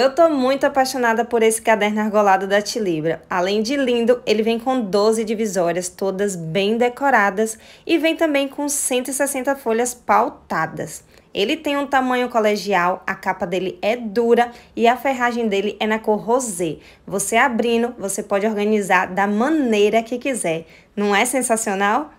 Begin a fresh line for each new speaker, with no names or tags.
Eu tô muito apaixonada por esse caderno argolado da Tilibra. Além de lindo, ele vem com 12 divisórias, todas bem decoradas, e vem também com 160 folhas pautadas. Ele tem um tamanho colegial, a capa dele é dura e a ferragem dele é na cor rosé. Você abrindo, você pode organizar da maneira que quiser. Não é sensacional?